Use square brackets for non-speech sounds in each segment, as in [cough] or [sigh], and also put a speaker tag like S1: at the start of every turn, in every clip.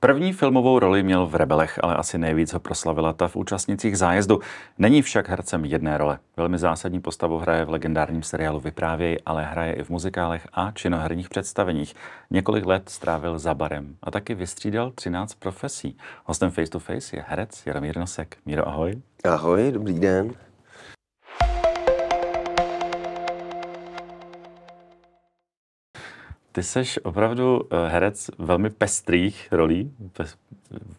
S1: První filmovou roli měl v Rebelech, ale asi nejvíc ho proslavila ta v účastnicích zájezdu. Není však hercem jedné role. Velmi zásadní postavu hraje v legendárním seriálu Vyprávěj, ale hraje i v muzikálech a činoherních představeních. Několik let strávil za barem a taky vystřídal 13 profesí. Hostem Face to Face je herec Jaromír Nosek. Míro, ahoj. Ahoj, dobrý den. Ty seš opravdu eh, herec velmi pestrých rolí,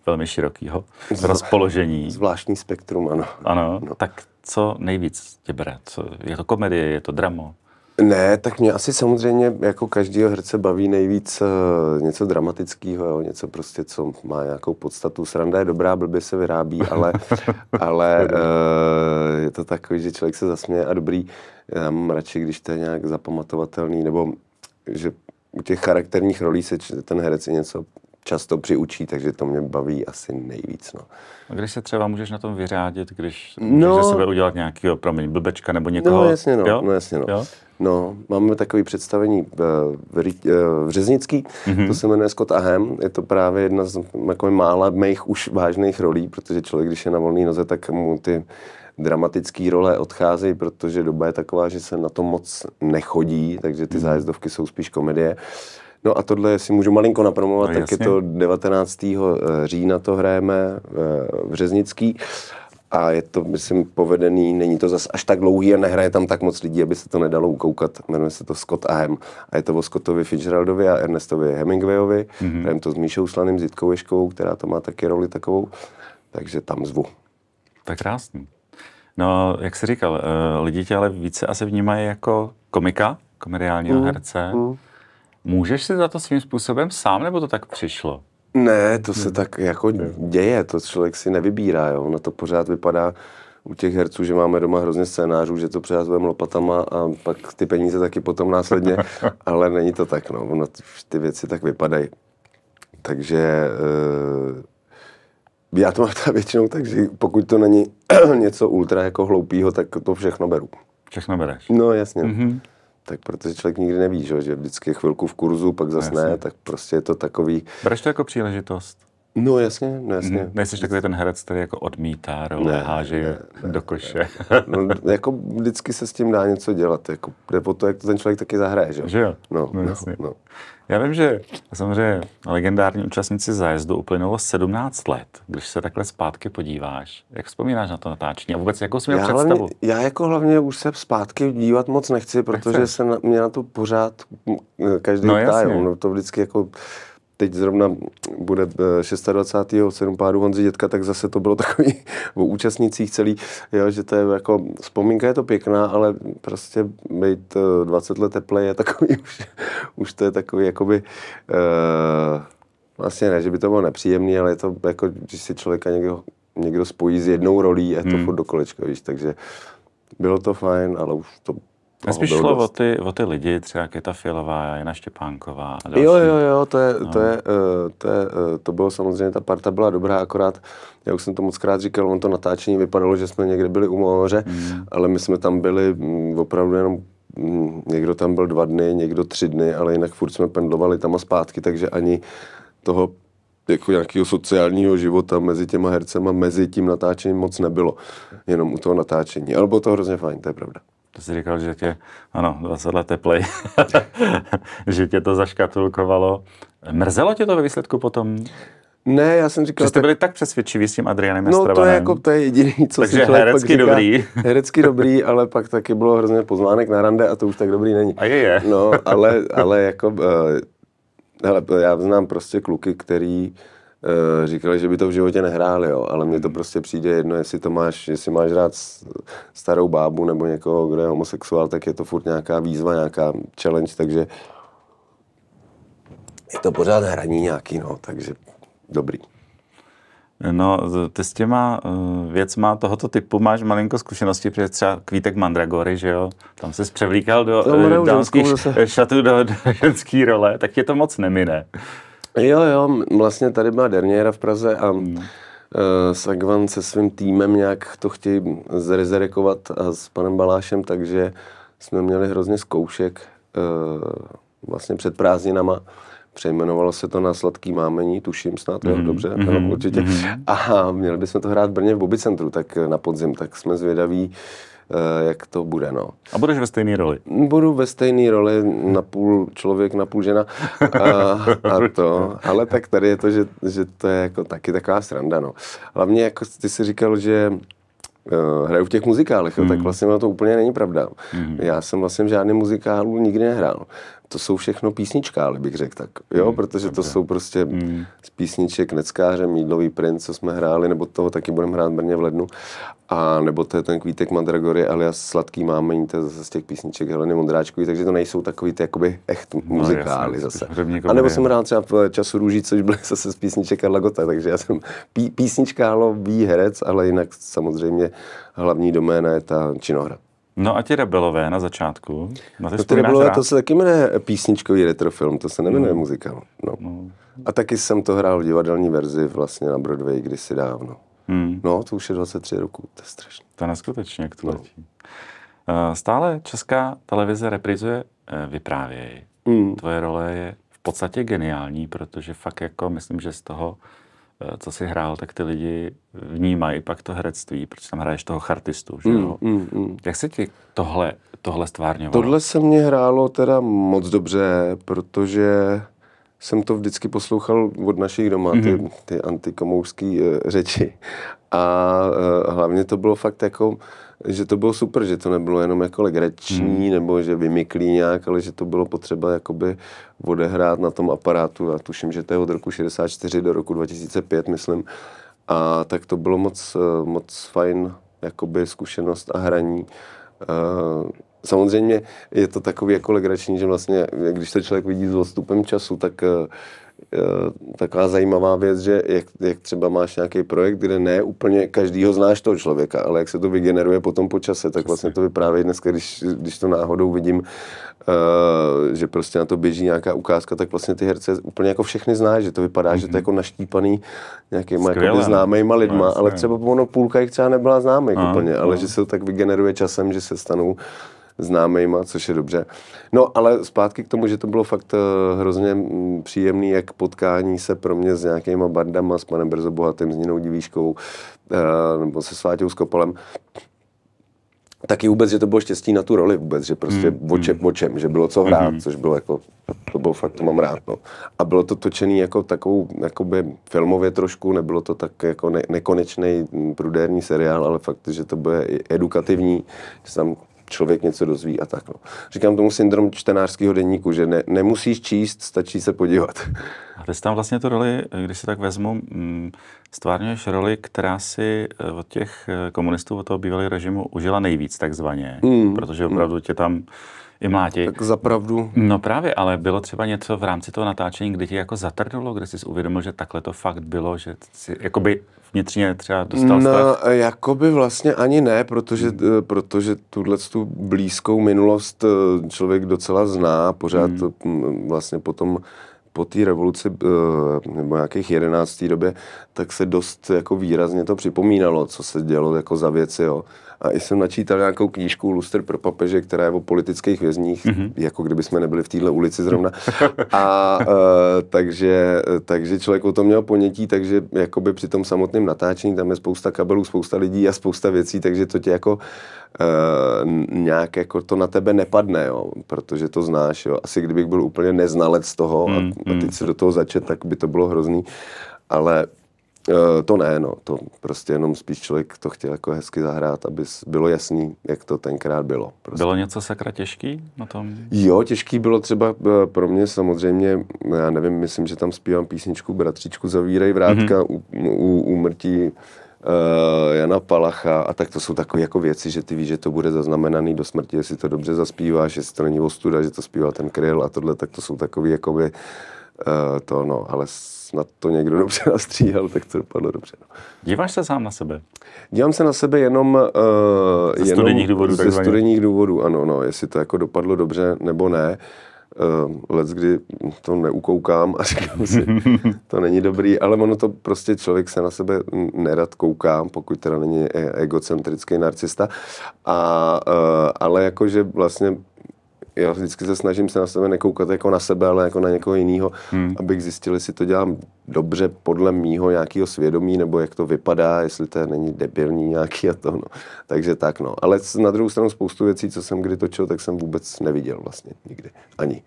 S1: velmi širokýho Zvla- rozpoložení. Zvláštní spektrum, ano. Ano, no. tak co nejvíc tě bere? Co, je to komedie, je to dramo?
S2: Ne, tak mě asi samozřejmě jako každého herce baví nejvíc eh, něco dramatického, něco prostě, co má nějakou podstatu. Sranda je dobrá, blbě se vyrábí, ale, [laughs] ale uh, je to takový, že člověk se zasměje a dobrý. Já mám radši, když to je nějak zapamatovatelný, nebo že u těch charakterních rolí se ten herec i něco často přiučí, takže to mě baví asi nejvíc. No.
S1: A když se třeba můžeš na tom vyřádit, když no, můžeš ze sebe udělat nějakého, promiň, blbečka nebo někoho? No jasně, no. Jo? no, jasně, no. Jo?
S2: No, máme takový představení eh, v, eh, v Řeznický, mm-hmm. to se jmenuje Scott Ahem. Je to právě jedna z jako mála mých už vážných rolí, protože člověk, když je na volné noze, tak mu ty dramatické role odcházejí, protože doba je taková, že se na to moc nechodí, takže ty hmm. zájezdovky jsou spíš komedie. No a tohle si můžu malinko napromovat, no, tak je to 19. Eh, října to hrajeme eh, v Řeznický a je to, myslím, povedený, není to zas až tak dlouhý a nehraje tam tak moc lidí, aby se to nedalo ukoukat. Jmenuje se to Scott a Hem. A je to o Scottovi Fitzgeraldovi a Ernestovi Hemingwayovi. Mm-hmm. Hrajem to s Míšou Slaným, s Jitkou Ješkovou, která to má taky roli takovou. Takže tam zvu.
S1: Tak krásný. No, jak jsi říkal, eh, lidi tě ale více asi vnímají jako komika, komediálního mm, herce. Mm. Můžeš si za to svým způsobem sám, nebo to tak přišlo?
S2: Ne, to se hmm. tak jako děje, to člověk si nevybírá, jo. Ono to pořád vypadá u těch herců, že máme doma hrozně scénářů, že to přehazujeme lopatama a pak ty peníze taky potom následně, [laughs] ale není to tak, no. Ono ty věci tak vypadají. Takže e, já to mám teda většinou tak, že pokud to není [clears throat] něco ultra jako hloupýho, tak to všechno beru. Všechno bereš? No jasně. Mm-hmm. Tak protože člověk nikdy neví, že, vždycky je chvilku v kurzu, pak zase no, ne, tak prostě je to takový...
S1: Bereš to jako příležitost?
S2: No jasně, no jasně. Mm, nejsi takový ten herec, který jako odmítá role, ne, háže ne, ne, do koše. Ne, ne. No, jako vždycky se s tím dá něco dělat, jako, nebo to, jak to ten člověk taky zahraje, že jo? Že jo? No, no, no, jasně. no.
S1: Já vím, že samozřejmě legendární účastníci zájezdu uplynulo 17 let, když se takhle zpátky podíváš. Jak vzpomínáš na to natáčení a vůbec jakou
S2: jsi měl já představu? Hlavně, já jako hlavně už se zpátky dívat moc nechci, protože nechci. se na, mě na to pořád každý no, ptá, no, to vždycky jako teď zrovna bude 26. Eh, sedm pádu Honzi Dětka, tak zase to bylo [laughs] takový o účastnicích celý, jo, že to je jako, vzpomínka je to pěkná, ale prostě být 20 eh, let teplej je takový [laughs] už, už to je takový jakoby uh, vlastně ne, že by to bylo nepříjemný, ale je to jako, když si člověka někdo, někdo spojí s jednou rolí, je to hmm. furt do kolečka, víš, takže bylo to fajn, ale už to já spíš šlo o
S1: ty, o ty lidi, třeba Kita Filová, Jana Štěpánková a další. Jo, jo, jo, to, je, no. to, je,
S2: eh, to, je, eh, to bylo samozřejmě, ta parta byla dobrá, akorát, já už jsem to moc krát říkal, on to natáčení vypadalo, že jsme někde byli u moře, mm. ale my jsme tam byli mm, opravdu jenom mm, někdo tam byl dva dny, někdo tři dny, ale jinak furt jsme pendlovali tam a zpátky, takže ani toho jako nějakého sociálního života mezi těma hercema, mezi tím natáčením moc nebylo. Jenom u toho natáčení. Ale bylo to hrozně fajn, to je pravda.
S1: Ty jsi říkal, že tě, ano, 20 let teplej, [laughs] že tě to zaškatulkovalo. Mrzelo tě to ve výsledku potom? Ne, já jsem říkal... Že jste byli tak, tak přesvědčiví s tím Adrianem No to je jako,
S2: to je jediný, co Takže si člověk herecky pak říká, dobrý. Herecky dobrý, ale pak taky bylo hrozně pozvánek na rande a to už tak dobrý není. A je, je. No, ale, ale jako... Uh, hele, já znám prostě kluky, který uh, Eh, říkali, že by to v životě nehráli, jo, ale mně to prostě přijde jedno, jestli to máš, jestli máš rád starou bábu nebo někoho, kdo je homosexuál, tak je to furt nějaká výzva, nějaká challenge, takže je to pořád hraní nějaký, no, takže
S1: dobrý. No, ty s těma eh, věcma tohoto typu máš malinko zkušenosti, protože třeba kvítek Mandragory, že jo? Tam se převlíkal do eh, dámských
S2: šatů, do, do ženský role, tak je to moc nemine. Jo, jo, vlastně tady byla Derniera v Praze a hmm. Eh, Sagvan se svým týmem nějak to chtějí zrezerekovat a s panem Balášem, takže jsme měli hrozně zkoušek eh, vlastně před prázdninama. Přejmenovalo se to na Sladký mámení, tuším snad, mm-hmm. dobře, mm-hmm. ano, určitě. Mm-hmm. A měli bychom to hrát v Brně v Bobicentru, tak na podzim, tak jsme zvědaví, Eh, jak to bude. No. A budeš ve stejné roli? Budu ve stejné roli, na půl člověk, na půl žena a, a to. Ale tak tady je to, že, že to je jako taky taková sranda. No. Hlavně jako ty si říkal, že eh, hraju v těch muzikálech, mm. tak hmm. vlastně to úplně není pravda. Mm. Já jsem vlastně v žádném muzikálu nikdy nehrál to jsou všechno písnička, ale bych řekl tak, jo, mm, protože dobře. to jsou prostě mm. z písniček Neckáře, Mídlový princ, co jsme hráli, nebo toho taky budeme hrát Brně v lednu, a nebo to je ten kvítek Mandragory ale já Sladký mámení, to je zase z těch písniček Heleny Mondráčkový, takže to nejsou takový ty jakoby echt no, muzikály no, jasný, zase. A nebo jsem hrál třeba v eh, Času růží, což byly [laughs] zase z písniček Karla Gota, takže já jsem pí, písničkálový herec, ale jinak samozřejmě hlavní doména je ta činohra.
S1: No a ti rebelové na začátku. no ty rebelové, rád? to se
S2: taky jmenuje písničkový retrofilm, to se nemenuje no. muzikál. No. No. A taky jsem to hrál v divadelní verzi vlastně na Broadway kdysi dávno. Hmm. No, to už je 23 roku, to je
S1: strašné. To je neskutečně, jak to no. letí. Eh, stále česká televize reprizuje eh, Vyprávěj. Hmm. Tvoje role je v podstatě geniální, protože fakt jako myslím, že z toho Eh, co si hrál, tak ty lidi vnímají pak to herectví, protože tam hraješ toho chartistu, že mm, jo? Mm, mm, mm. Jak se ti tohle, tohle stvárňovalo? Tohle
S2: se mě hrálo teda moc dobře, protože jsem to vždycky poslouchal od našich doma, mm-hmm. ty, mhm. ty uh, řeči. A uh, hlavně to bylo fakt jako že to bylo super, že to nebylo jenom jako legrační hmm. nebo že vymyklí nějak, ale že to bylo potřeba jakoby odehrát na tom aparátu. Já tuším, že to je od roku 64 do roku 2005, myslím. A tak to bylo moc, eh, moc fajn jakoby zkušenost a hraní. Eh, samozřejmě je to takový jako legrační, že vlastně, když se člověk vidí s odstupem času, tak eh, Eh, taková zajímavá věc, že jak, jak třeba máš nějaký projekt, kde ne úplně každýho znáš toho člověka, ale jak se to vygeneruje potom po čase, tak vlastně Přesně. vlastně to vyprávějí dneska, když, když to náhodou vidím, uh, že prostě na to běží nějaká ukázka, tak vlastně ty herce úplně jako všechny znáš, že to vypadá, mm-hmm. že to je mhm. jako naštípaný nějakýma jako no. známejma no, lidma, no, ale třeba ono půlka jich třeba nebyla známých no, úplně, ale no. že se to tak vygeneruje časem, že se stanou známejma, což je dobře. No ale zpátky k tomu, že to bylo fakt eh, hrozně mm, příjemný, jak potkání se pro mě s nějakýma bandama, s panem Bohatým s Ninou Divíškou, eh, nebo se Sváťou Skopalem, taky vůbec, že to bylo štěstí na tu roli vůbec, že prostě mm. oče, hmm. čem, že bylo co hrát, mm. což bylo jako, to bylo fakt, to mám rád, no. A bylo to točený jako takovou, jakoby filmově trošku, nebylo to tak jako ne, nekonečný mm, prudérní seriál, ale fakt, že to bude edukativní, že tam člověk něco dozví a tak. No. Říkám tomu syndrom čtenářského denníku, že ne, nemusíš číst, stačí se podívat.
S1: A ty tam vlastně tu roli, když si tak vezmu, mm, stvárňuješ roli, která si eh, od těch eh, komunistů, od toho bývalého režimu užila nejvíc takzvaně, mm. protože hmm. opravdu tě tam i mláti. Tak zapravdu. No právě, ale bylo třeba něco v rámci toho natáčení, kdy ti jako zatrnulo, kde jsi uvědomil, že takhle to fakt bylo, že jsi jakoby vnitřně třeba dostal No,
S2: jakoby vlastně ani ne, protože, hmm. Eh, protože tuhle tu blízkou minulost eh, člověk docela zná, pořád hmm. Mm, vlastně potom po té revoluci eh, nebo nějakých jedenáctý době, tak se dost jako výrazně to připomínalo, co se dělo jako za věci, jo. A i jsem načítal nějakou knížku Luster pro papeže, která je o politických vězních, mm-hmm. jako kdyby jsme nebyli v téhle ulici zrovna. [laughs] A e, takže, takže člověk o tom měl ponětí, takže jakoby při tom samotném natáčení tam je spousta kabelů, spousta lidí a spousta věcí, takže to tě jako e, nějak jako to na tebe nepadne, jo, protože to znáš. Jo. Asi kdybych byl úplně neznalec toho mm, a, hmm, a teď mm. se do toho začet, tak by to bylo hrozný. Ale Eh, to ne, no. To prostě jenom spíš člověk to chtěl jako hezky zahrát, aby bylo jasný, jak to tenkrát bylo. Prostě.
S1: Bylo něco sakra těžký na tom?
S2: Jo, těžký bylo třeba eh, pro mě samozřejmě, no já nevím, myslím, že tam zpívám písničku Bratříčku zavírej vrátka mm-hmm. u, u úmrtí uh, Jana Palacha a tak to jsou takové jako věci, že ty víš, že to bude zaznamenaný do smrti, jestli to dobře zaspíváš, jestli to není ostuda, že to zpíval ten kryl a tohle, tak to jsou takové jakoby uh, Eh, to no, ale snad to někdo dobře [laughs] nastříhal, tak to dopadlo dobře. No.
S1: Díváš se sám na sebe?
S2: Dívám se na sebe jenom, uh, ze, jenom studijních důvodů, ze studijních důvodů, ano, no, jestli to jako dopadlo dobře nebo ne. Uh, let, kdy to neukoukám a [laughs] říkám si, to není dobrý, ale ono to prostě člověk se na sebe nerad kouká, pokud teda není e-, egocentrický narcista, a, uh, ale jakože vlastně já vždycky se snažím se na sebe nekoukat jako na sebe, ale jako na někoho jiného, hmm. abych zjistil, jestli to dělám dobře podle mýho nějakého svědomí, nebo jak to vypadá, jestli to není debilní nějaký a to. No. Takže tak, no. Ale na druhou stranu spoustu věcí, co jsem kdy točil, tak jsem vůbec neviděl vlastně nikdy. Ani.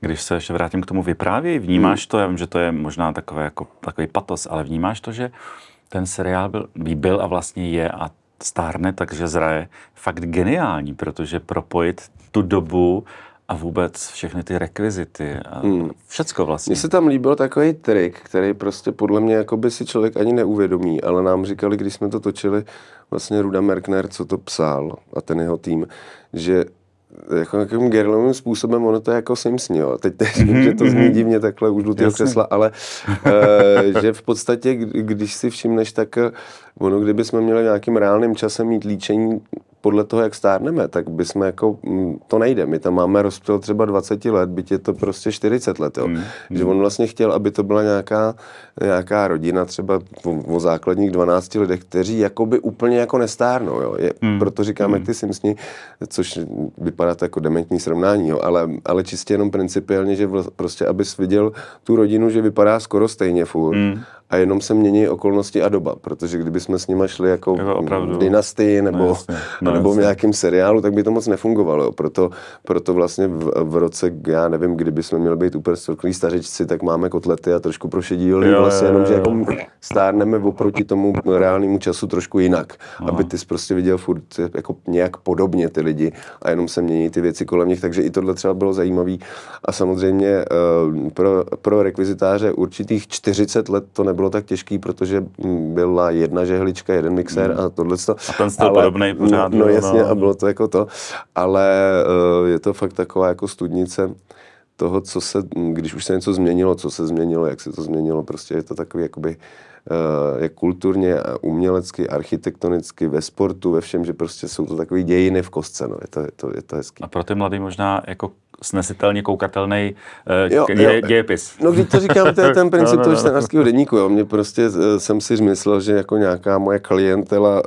S1: Když se ještě vrátím k tomu vyprávěji, vnímáš hmm. to, já vím, že to je možná takové, jako, takový patos, ale vnímáš to, že ten seriál byl, byl a vlastně je a stárne, takže zraje fakt geniální, protože propojit tu dobu a vůbec všechny ty rekvizity a hmm. všecko vlastně. Mně se
S2: tam líbil takový trik, který prostě podle mě jako by si člověk ani neuvědomí, ale nám říkali, když jsme to točili, vlastně Ruda Merkner, co to psal a ten jeho tým, že jako nějakým gerlovým způsobem, ono to jako jako jim snilo. Teď, teď mm-hmm. že to zní mhm. divně takhle už do těch křesla, ale [laughs] e, že v podstatě, když si všimneš, tak ono, kdyby jsme měli nějakým reálným časem mít líčení podle toho, jak stárneme, tak bychom jako, mm, to nejde. My tam máme rozptyl třeba 20 let, byť je to prostě 40 let, jo. Mm. Že mm. on vlastně chtěl, aby to byla nějaká, nějaká rodina třeba o, základních 12 lidech, kteří jakoby úplně jako nestárnou, jo. Je, mm. Proto říkáme mm. ty Simsni, což vypadá to jako dementní srovnání, jo, ale, ale čistě jenom principiálně, že vl, prostě abys viděl tu rodinu, že vypadá skoro stejně furt. Mm a jenom se mění okolnosti a doba, protože kdyby jsme s nimi šli jako, jako opravdu. dynastii no, nebo, no, jasně, no, nebo jasně. v nějakém seriálu, tak by to moc nefungovalo. Proto, proto vlastně v, v roce, já nevím, kdyby jsme měli být úplně strklí stařičci, tak máme kotlety a trošku prošedí jo, vlastně, jenom že jako stárneme oproti tomu reálnému času trošku jinak, Aha. No. aby ty jsi prostě viděl furt jako nějak podobně ty lidi a jenom se mění ty věci kolem nich, takže i tohle třeba bylo zajímavé. A samozřejmě eh, pro, pro rekvizitáře určitých 40 let to nebylo nebylo tak těžký, protože byla jedna žehlička, jeden mixér mm. a tohle. A ten styl ale, podobný no, pořád. No, no jasně, no. a bylo to jako to. Ale eh, je to fakt taková jako studnice toho, co se, když už se něco změnilo, co se změnilo, jak se to změnilo, prostě je to takový jakoby eh, jak kulturně, umělecky, architektonicky, ve sportu, ve všem, že prostě jsou to takové dějiny v kostce, no, je to, je to, je to hezký. A
S1: pro ty mladý možná jako snesitelně koukatelný uh, eh, dě, dějepis. No když to říkám, to je ten [laughs] princip no, no, toho no. čtenářského
S2: denníku. Jo. Mě prostě uh, jsem si myslel, že jako nějaká moje klientela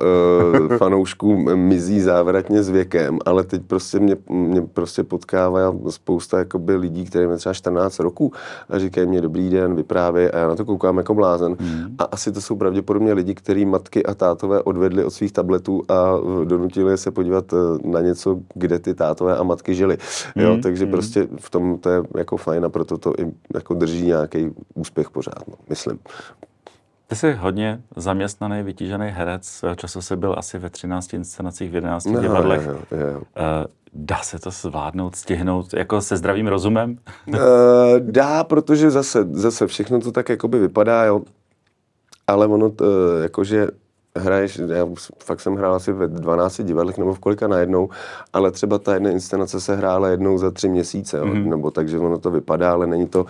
S2: uh, [laughs] fanoušků mizí závratně s věkem, ale teď prostě mě, mě prostě potkává spousta jakoby, lidí, které mě třeba 14 roků a říkají mě dobrý den, vyprávě a já na to koukám jako blázen. Mm. A asi to jsou pravděpodobně lidi, který matky a tátové odvedli od svých tabletů a donutili se podívat na něco, kde ty tátové a matky žili. Jo, hmm. Takže hmm. prostě v tom to je jako fajn a proto to i jako drží nějaký úspěch pořád, no, myslím.
S1: Ty jsi hodně zaměstnaný, vytížený herec, svého času se byl asi ve 13 inscenacích, v 11 no, divadlech. Jo, jo, jo. Eh, dá se to zvládnout, stihnout, jako se zdravým rozumem?
S2: Eh, dá, protože zase, zase všechno to tak jakoby vypadá, jo. Ale ono, eh, jakože hraješ, já fakt jsem hrál asi ve 12 divadlech nebo v kolika najednou, ale třeba ta jedna inscenace se hrála jednou za tři měsíce, mm-hmm. nebo takže ono to vypadá, ale není to...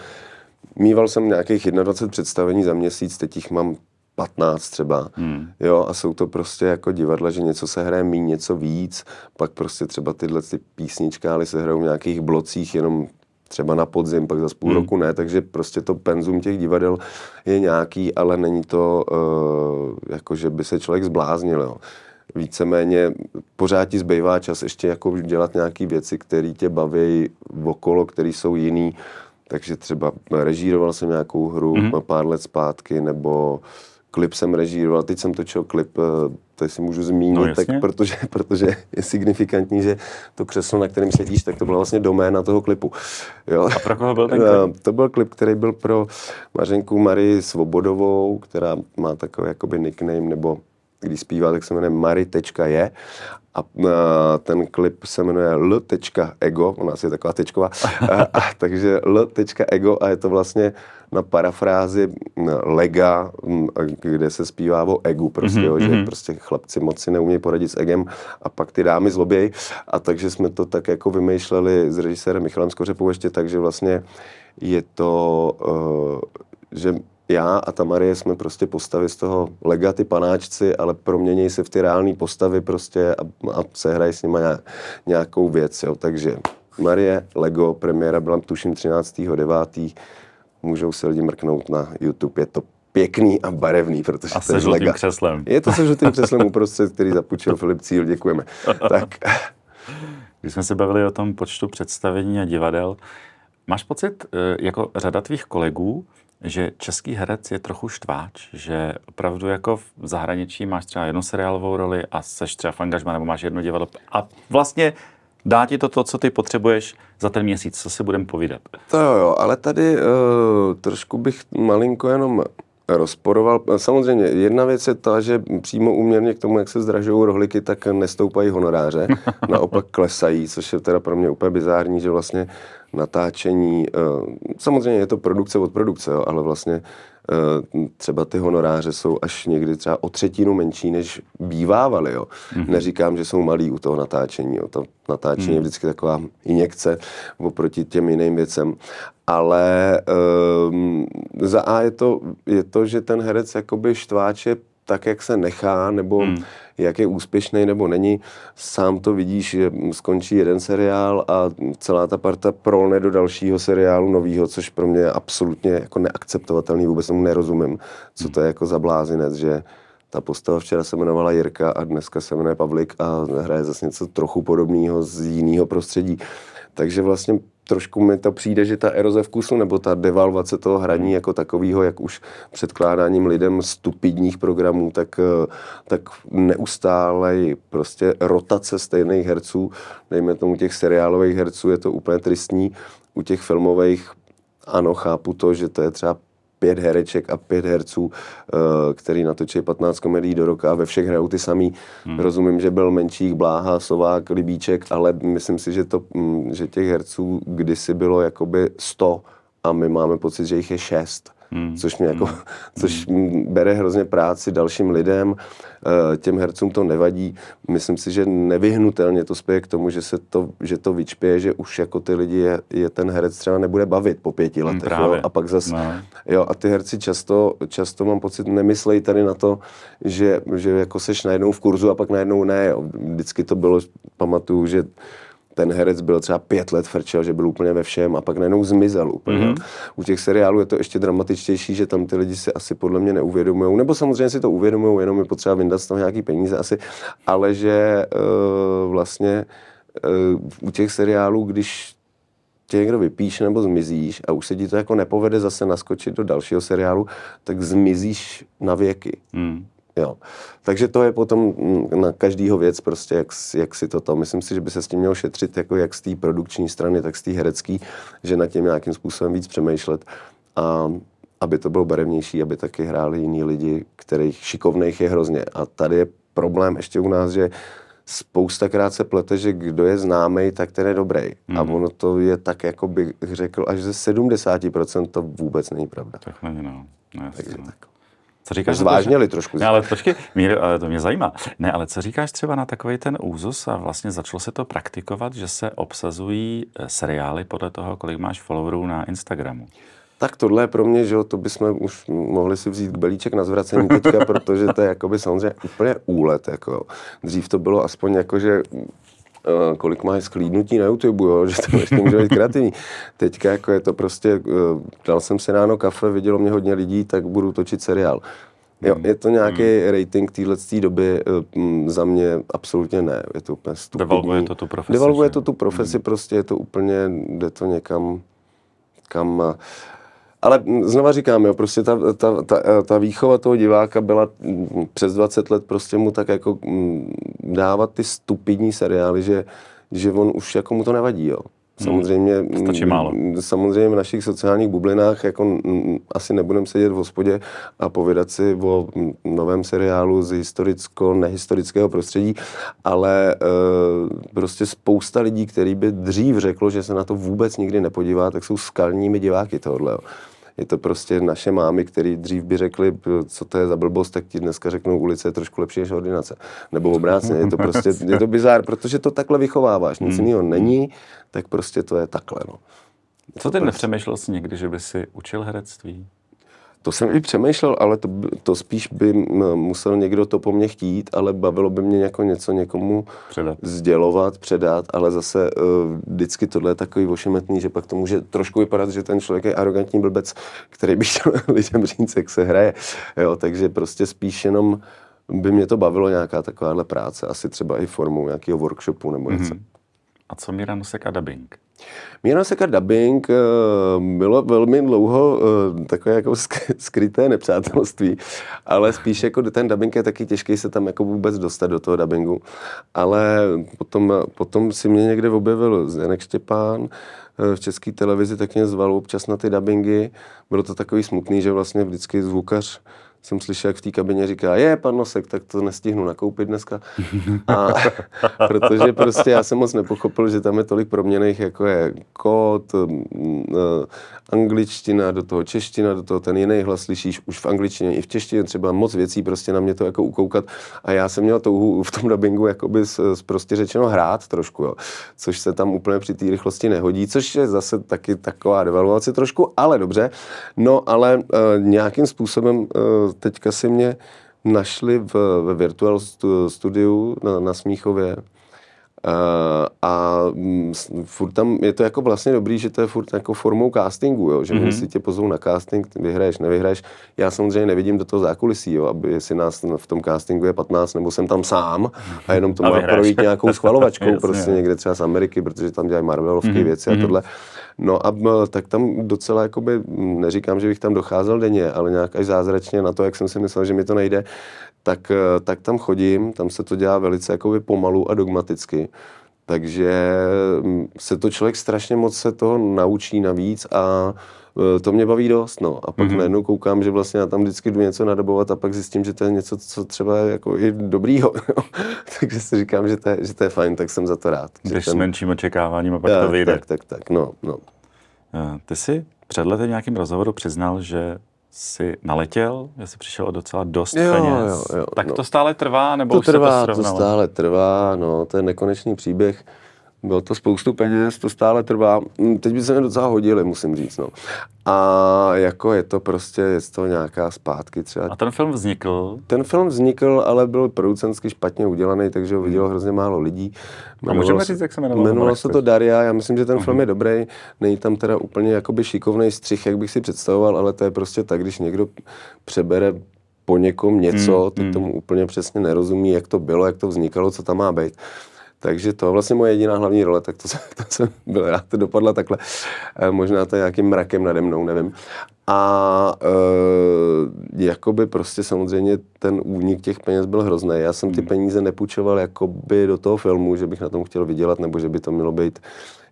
S2: Mýval jsem nějakých 21 představení za měsíc, teď jich mám 15 třeba, hmm. jo, a jsou to prostě jako divadla, že něco se hraje mí, něco víc, pak prostě třeba tyhle ty písničkály se hrajou v nějakých blocích, jenom třeba na podzim, pak za půl hmm. roku ne, takže prostě to penzum těch divadel je nějaký, ale není to uh, jako, že by se člověk zbláznil, jo. Víceméně pořád ti zbývá čas ještě jako dělat nějaké věci, které tě baví okolo, které jsou jiný, takže třeba režíroval jsem nějakou hru mm-hmm. pár let zpátky, nebo uh, klip jsem režíroval, teď jsem točil klip, eh, to si můžu zmínit, no, tak protože, protože je signifikantní, že to křeslo, na kterém sedíš, tak to byla vlastně doména toho klipu. Jo. A pro koho byl ten eh, klip? To byl klip, který byl pro Mařenku Marii Svobodovou, která má takový jakoby nickname, nebo když zpívá, tak se jmenuje Mari.je a eh, ten klip se jmenuje L.ego, ona asi je taková tečková, a, [laughs] a, takže L.ego a je to vlastně uh, na parafrázi mm, Lega, mm, kde se zpívá o egu prostě, mm-hmm. jo, že mhm. prostě chlapci moc si neumějí poradit s egem a pak ty dámy zlobějí. A takže jsme to tak jako vymýšleli s režisérem Michalem Skořepou ještě tak, že vlastně je to, uh, že já a ta Marie jsme prostě postavy z toho lega, ty panáčci, ale promění se v ty reální postavy prostě a, a sehrají s nimi nějakou věc, jo. Takže Marie, Lego, premiéra byla tuším 9 můžou se lidi mrknout na YouTube. Je to pěkný a barevný, protože a to se žlutým
S1: křeslem. Je to se žlutým
S2: křeslem [laughs] uprostřed, který zapůjčil Filip
S1: Cíl, děkujeme. tak. [laughs] Když jsme se bavili o tom počtu představení a divadel, máš pocit, eh, jako řada tvých kolegů, že český herec je trochu štváč, že opravdu jako v zahraničí máš třeba jednu seriálovou roli a seš třeba v angažma, nebo máš jedno divadlo a vlastně dá ti to, to, co ty potřebuješ za ten měsíc, co si budeme povídat.
S2: To jo, ale tady uh, trošku bych malinko jenom rozporoval. Samozřejmě, jedna věc je ta, že přímo úměrně k tomu, jak se zdražují rohlíky, tak nestoupají honoráře, [laughs] naopak klesají, což je teda pro mě úplně bizární, že vlastně natáčení, eh, samozřejmě je to produkce od produkce, jo, ale vlastně Eh, třeba ty honoráře jsou až někdy třeba o třetinu menší, než bývávaly. Jo. Mm-hmm. Neříkám, že jsou malí u toho natáčení. Jo. To natáčení mm-hmm. je mhm. vždycky taková injekce oproti těm jiným věcem. Ale um, za A je to, je to, že ten herec jakoby štváče tak, jak se nechá, nebo mm jak je úspěšný nebo není. Sám to vidíš, že skončí jeden seriál a celá ta parta prolne do dalšího seriálu novýho, což pro mě je absolutně jako neakceptovatelný, vůbec tomu nerozumím, co to je jako za blázinec, že ta postava včera se jmenovala Jirka a dneska se jmenuje Pavlik a hraje zase něco trochu podobného z jiného prostředí. Takže vlastně trošku mi to přijde, že ta eroze vkusu nebo ta devalvace toho hraní jako takového, jak už předkládáním lidem stupidních programů, tak, eh, tak neustále prostě rotace stejných herců, dejme tomu těch seriálových herců, je to úplně tristní, u těch filmových ano, chápu to, že to je třeba pět hereček a pět herců, eh, který natočí 15 komedií do roka a ve všech hrajou ty samý. Hmm. Rozumím, že byl menších, Bláha, Sovák, Libíček, ale myslím si, že, to, mm, že těch herců kdysi bylo jakoby 100 a my máme pocit, že jich je šest hmm. což mě jako, hmm. [laughs] což bere hrozně práci dalším lidem, eh, těm hercům to nevadí. Myslím si, že nevyhnutelně to spěje k tomu, že se to, že to vyčpěje, že už jako ty lidi je, je ten herec třeba nebude bavit po pěti hmm, letech. Hmm, jo? A pak zase, no. jo, a ty herci často, často mám pocit, nemyslej tady na to, že, že jako seš najednou v kurzu a pak najednou ne. Vždycky to bylo, pamatuju, že ten herec byl třeba pět let frčel, že byl úplně ve všem a pak najednou zmizel úplně. Mm-hmm. U těch seriálů je to ještě dramatičtější, že tam ty lidi si asi podle mě neuvědomují, nebo samozřejmě si to uvědomují, jenom je potřeba vyndat z toho nějaký peníze asi, ale že uh, vlastně uh, u těch seriálů, když tě někdo vypíš nebo zmizíš a už se ti to jako nepovede zase naskočit do dalšího seriálu, tak zmizíš na věky. Mm. Jo. Takže to je potom na každýho věc prostě, jak, jak si to Myslím si, že by se s tím mělo šetřit jako jak z té produkční strany, tak z té herecké, že nad tím nějakým způsobem víc přemýšlet a aby to bylo barevnější, aby taky hráli jiní lidi, kterých šikovných je hrozně. A tady je problém ještě u nás, že spoustakrát se plete, že kdo je známý, tak ten je dobrý. Hmm. A ono to je tak, jako bych řekl, až ze 70% to vůbec není pravda. Tak není, no. no jasný, Takže no. tak. Co říkáš? Zvážněli trošku. Ne,
S1: ale trošky, mě, to mě zajímá. Ne, ale co říkáš třeba na takový ten úzus a vlastně začalo se to praktikovat, že se obsazují eh, seriály podle
S2: toho, kolik máš followerů na Instagramu? Tak tohle je pro mě, že jo, to bychom už mohli si vzít balíček na zvracení teďka, [laughs] protože to je jakoby samozřejmě úplně úlet. Jako. Dřív to bylo aspoň jako, že Eh, kolik má sklídnutí na YouTube, jo, že to ještě vlastně může být kreativní. Teďka jako je to prostě, eh, dal jsem si ráno kafe, vidělo mě hodně lidí, tak budu točit seriál. Jo, hmm. je to nějaký hmm. rating téhle doby, eh, za mě absolutně ne, je to úplně stupidní. Devalvuje to tu profesi. Devalvuje že? to tu profesi, hmm. prostě je to úplně, jde to někam, kam ale znova říkám, jo, prostě ta, ta, ta, ta výchova toho diváka byla mm, přes 20 let prostě mu tak jako mm, dávat ty stupidní seriály, že, že on už jako mu to nevadí, jo. Hmm. Samozřejmě, hmm, stačí mm, málo. samozřejmě v našich sociálních bublinách jako m, asi nebudeme sedět v hospodě a povídat si o novém seriálu z historicko-nehistorického prostředí, ale e, prostě spousta lidí, který by dřív řeklo, že se na to vůbec nikdy nepodívá, tak jsou skalními diváky tohohle. Je to prostě naše mámy, které dřív by řekli, co to je za blbost, tak ti dneska řeknou, ulice je trošku lepší než ordinace. Nebo obráceně, je to prostě, [laughs] je to bizár, protože to takhle vychováváš, nic hmm. jiného není, tak prostě to je takhle, no.
S1: Co ty prostě... nepřemýšlel jsi někdy, že by si učil herectví?
S2: To jsem i přemýšlel, ale to, to spíš by musel někdo to po mně chtít, ale bavilo by mě jako něco někomu předat. sdělovat, předat, ale zase eh, vždycky tohle je takový ošemetný, že pak to může trošku vypadat, že ten člověk je arrogantní blbec, který by [laughs] chtěl lidem říct, jak se hraje. Jo, takže prostě spíš jenom by mě to bavilo nějaká takováhle práce, asi třeba i formou nějakého workshopu nebo něco. Mm-hmm.
S1: A co Miran a dubbing?
S2: Míra Seka dubbing eh, bylo velmi dlouho eh, takové jako skryté nepřátelství, ale spíš jako ten dubbing je taky těžký se tam jako vůbec dostat do toho dubbingu. Ale potom, potom si mě někde objevil Zdenek Štěpán, eh, v české televizi, tak mě zval občas na ty dubbingy. Bylo to takový smutný, že vlastně vždycky zvukař jsem slyšel, jak v té kabině říká, je, pan Nosek, tak to nestihnu nakoupit dneska. A, [laughs] protože prostě já jsem moc nepochopil, že tam je tolik proměných, jako je kód, angličtina, do toho čeština, do toho ten jiný hlas slyšíš už v angličtině i v češtině třeba moc věcí, prostě na mě to jako ukoukat a já jsem měl touhu v tom dubbingu jakoby s, s prostě řečeno hrát trošku, jo. což se tam úplně při té rychlosti nehodí, což je zase taky taková devaluace trošku, ale dobře, no ale e, nějakým způsobem e, teďka si mě našli v, v Virtual studiu na, na Smíchově, Eh, a mm, furt tam je to jako vlastně dobrý, že to je furt jako formou castingu, jo? že mm-hmm. si tě pozvou na casting, vyhraješ, nevyhraješ. Já samozřejmě nevidím do toho zákulisí, jo? aby si nás v tom castingu je 15, nebo jsem tam sám a jenom to a má projít nějakou schvalovačkou [laughs] prostě někde třeba z Ameriky, protože tam dělají Marvelovky mm-hmm. věci a mhm. tohle. Mm-hmm No a tak tam docela, jakoby, neříkám, že bych tam docházel denně, ale nějak až zázračně na to, jak jsem si myslel, že mi to nejde, tak, eh, tak tam chodím, tam se to dělá velice jakoby pomalu a dogmaticky. Takže se to člověk strašně moc se toho naučí navíc a Eh, to mě baví dost, no. A pak mm-hmm. najednou koukám, že vlastně já tam vždycky jdu něco nadobovat a pak zjistím, že to je něco, co třeba je jako i dobrýho, no. [laughs] Takže si říkám, že to, je, že to je fajn, tak jsem za to rád. Jdeš ten... s menším očekáváním a pak já, to vyjde. Tak, tak, tak, no, no.
S1: Eh, ty jsi před lety v nějakém rozhovoru přiznal, že si naletěl,
S2: že jsi přišel o docela dost jo, peněz. Jo, jo, tak no. to
S1: stále trvá, nebo to už trvá, se to srovnalo? To
S2: stále trvá, no, to je nekonečný příběh. Bylo to spoustu peněz, to stále trvá. Mm, teď by se mi docela hodili, musím říct. No. A jako je to prostě, je to nějaká zpátky třeba. A ten film vznikl? Ten film vznikl, ale byl producentsky špatně udělaný, takže ho vidělo hrozně málo lidí. Jmenuval, a můžeme říct, jak se jmenovalo? Jmenovalo se to Daria, já myslím, že ten film mhm. je dobrý. Není tam teda úplně jakoby šikovný střih, jak bych si představoval, ale to je prostě tak, když někdo přebere po někom něco, hmm, ty hmm. tomu úplně přesně nerozumí, jak to bylo, jak to vznikalo, co tam má být. Takže to vlastně moje jediná hlavní role, tak to, jsem, [laughs] to jsem byl rád, to dopadlo takhle. E, možná to je nějakým mrakem nade mnou, nevím. A e, jakoby prostě samozřejmě ten únik těch peněz byl hrozný. Já jsem ty hmm. peníze nepůjčoval jakoby do toho filmu, že bych na tom chtěl vydělat, nebo že by to mělo být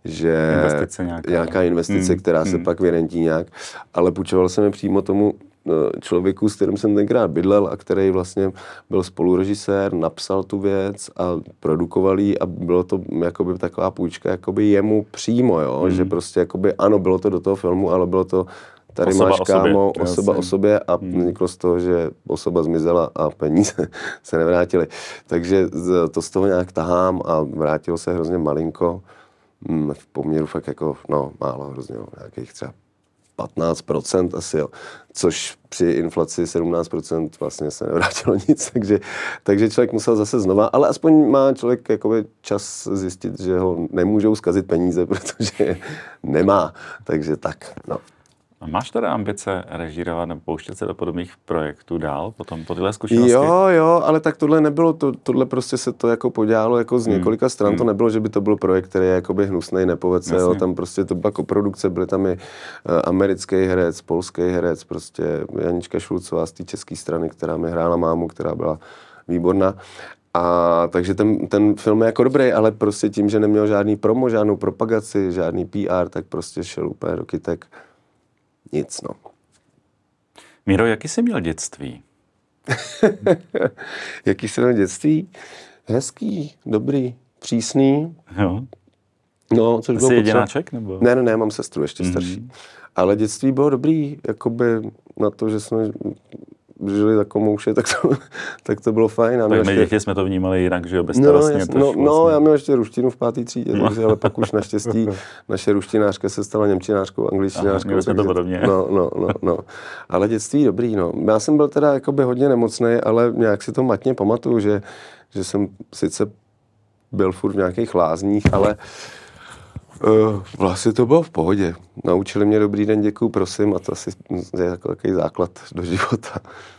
S2: že investice nějaká, nějaká investice, hmm. která se se hmm. pak vyrentí nějak, ale půjčoval jsem je přímo tomu Eh, člověku, s kterým jsem tenkrát bydlel a který vlastně byl spolurežisér, napsal tu věc a produkoval ji a bylo to jakoby taková půjčka jakoby jemu přímo, jo? Mm. že prostě jakoby ano, bylo to do toho filmu, ale bylo to tady osoba máš kámo, osobě. osoba o sobě a hmm. vzniklo z toho, že osoba zmizela a peníze [laughs] se nevrátily. Takže to z toho nějak tahám a vrátilo se hrozně malinko. Mm, v poměru fakt jako, no, málo hrozně, nějakých třeba 15% asi, jo. což při inflaci 17% vlastně se nevrátilo [laughs] nic, takže, takže člověk musel zase znova, ale aspoň má člověk jakoby čas zjistit, že ho nemůžou zkazit peníze, [laughs] protože nemá, takže tak, no.
S1: A máš teda ambice režírovat nebo pouštět se do podobných projektů dál potom po tyhle zkušenosti? Jo,
S2: jo, ale tak tohle nebylo, to, tohle prostě se to jako podělalo jako z hmm. několika stran, hmm. to nebylo, že by to byl projekt, který je jakoby hnusný, nepovedce, jo, tam prostě to byla koprodukce, byly tam i e, americký herec, polský herec, prostě Janička Šulcová z té české strany, která mi hrála mámu, která byla výborná. A takže ten, ten film je jako dobrý, ale prostě tím, že neměl žádný promo, žádnou propagaci, žádný PR, tak prostě šel úplně do kytek nic. No.
S1: Miro, jaký jsi měl dětství?
S2: [laughs] jaký jsem měl dětství? Hezký, dobrý, přísný. Jo. No, což bylo jedináček? Nebo? Ne, ne, ne, mám sestru ještě mm-hmm. starší. Ale dětství bylo dobrý, jakoby na to, že jsme žili za komouše, tak to, [laughs] tak to bylo fajn. A tak ještě... děti
S1: jsme to vnímali jinak, že jo, bez no, no, jasný, no, no, vlastně... no,
S2: já měl ještě ruštinu v pátý třídě, no. takže, ale pak už naštěstí [laughs] naše ruštinářka se stala němčinářkou, angličtinářkou. Aha, jsme to podobně. No, no, no, no. Ale dětství dobrý, no. Já jsem byl teda jakoby hodně nemocný, ale nějak si to matně pamatuju, že, že jsem sice byl furt v nějakých lázních, ale Eh, vlastně to bylo v pohodě. Naučili mě dobrý den, děkuji, prosím, a to asi je jako takový základ do života.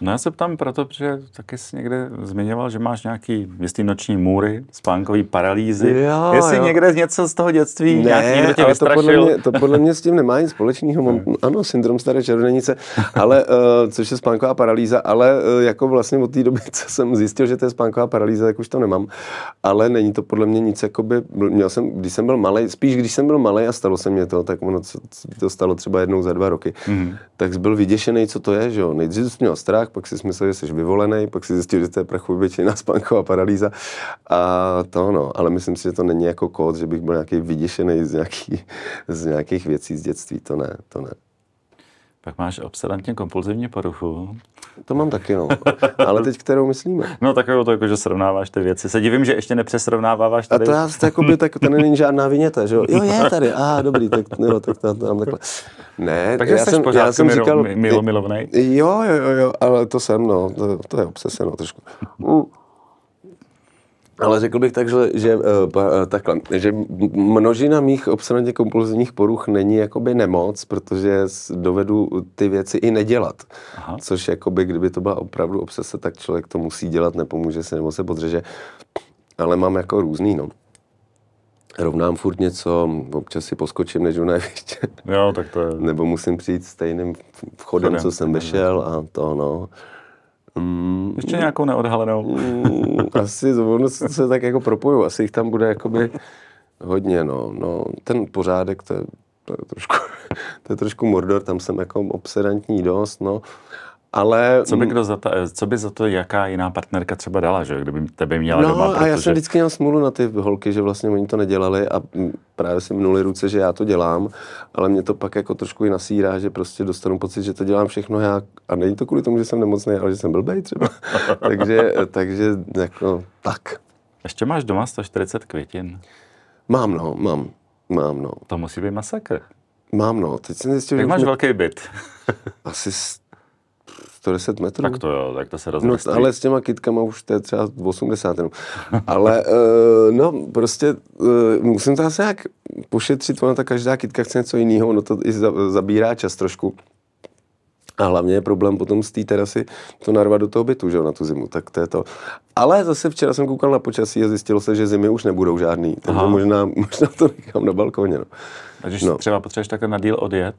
S1: No já se ptám proto, protože taky jsi někde zmiňoval, že máš nějaký jistý noční můry, spánkový paralýzy. Jo, Jestli jo. někde
S2: něco z toho dětství, ne, nějak někdo tě ale to podle, mě, to podle mě s tím nemá nic společného. Mám, hmm. ano, syndrom staré červenice. ale, eh, což je spánková paralýza, ale eh, jako vlastně od té doby, co jsem zjistil, že to je spánková paralýza, tak už to nemám. Ale není to podle mě nic, jakoby, měl jsem, když jsem byl malý, spíš když když jsem byl malý a stalo se mě to, tak ono to stalo třeba jednou za dva roky, mm-hmm. tak byl vyděšený, co to je, že jo. Nejdřív jsi měl strach, pak si myslel, že jsi vyvolený, pak si zjistil, že to je většina [laughs] spanková paralýza a to no, ale myslím si, že to není jako kód, že bych byl nějaký vyděšený z, nějaký, [laughs] z nějakých věcí z dětství, to ne, to ne.
S1: Pak máš obsedantně kompulzivní poruchu.
S2: To mám taky, no. [laughs] Ale teď kterou myslíme?
S1: No takovou to, jako, že srovnáváš ty věci. Se divím, že ještě nepřesrovnáváš tady. A to, já, jako by, tak, to není
S2: žádná viněta, že jo? Jo, je [laughs] tady, aha, dobrý, tak, no jo, tak to, tam takhle. Ne, Takže já jsem, já jsem říkal... Milo, milovnej? Jo, jo, jo, jo, ale to jsem, no, to, to je obsese, no, trošku. Mm. Ale řekl bych tak, že, že, eh, eh, takhle, že množina mých obsahně kompulzivních poruch není jakoby nemoc, protože dovedu ty věci i nedělat. Aha. Což jakoby, kdyby to byla opravdu obsese, tak člověk to musí dělat, nepomůže si nebo se podřeže. Ale mám jako různý, no. Rovnám furt něco, občas si poskočím, než na [laughs] Jo, tak to je. Nebo musím přijít stejným vchodem, Chodem. co jsem vešel a to, no. Mm, Ještě nějakou neodhalenou. Mm, asi ono se tak jako propojuju, asi jich tam bude jakoby hodně, no. no ten pořádek, to je, to je trošku, [laughs] to je trošku mordor, tam jsem jako obsedantní dost, no. Ale, co by,
S1: kdo za to, eh, co by za to jaká jiná partnerka třeba dala, že kdyby tebe měla no, doma? No a já jsem
S2: vždycky měl smůlu na ty holky, že vlastně oni to nedělali a právě si mnuli ruce, že já to dělám, ale mě to pak jako trošku i nasírá, že prostě dostanu pocit, že to dělám všechno já a není to kvůli tomu, že jsem nemocný, ale že jsem blbej třeba. [laughs] takže, takže jako tak. Ještě máš doma
S1: 140 květin?
S2: Mám no, mám, mám no. To musí být masakr. Mám no, teď jsem zjistil, že máš mě... velký byt? Asi 110 metrů.
S1: Tak to jo, tak to se rozhodne. No, ale s
S2: těma kytkama už to je třeba 80 jenom. [laughs] Ale uh, no, prostě uh, musím to asi nějak pošetřit, ona ta každá kytka. chce něco jiného, no to i zabírá čas trošku. A hlavně je problém potom z té terasy to narvat do toho bytu, že na tu zimu, tak to je to. Ale zase včera jsem koukal na počasí a zjistilo se, že zimy už nebudou žádný, takže možná, [laughs] možná to nechám na balkoně. No. A když no. třeba potřebuješ takhle na díl odjet,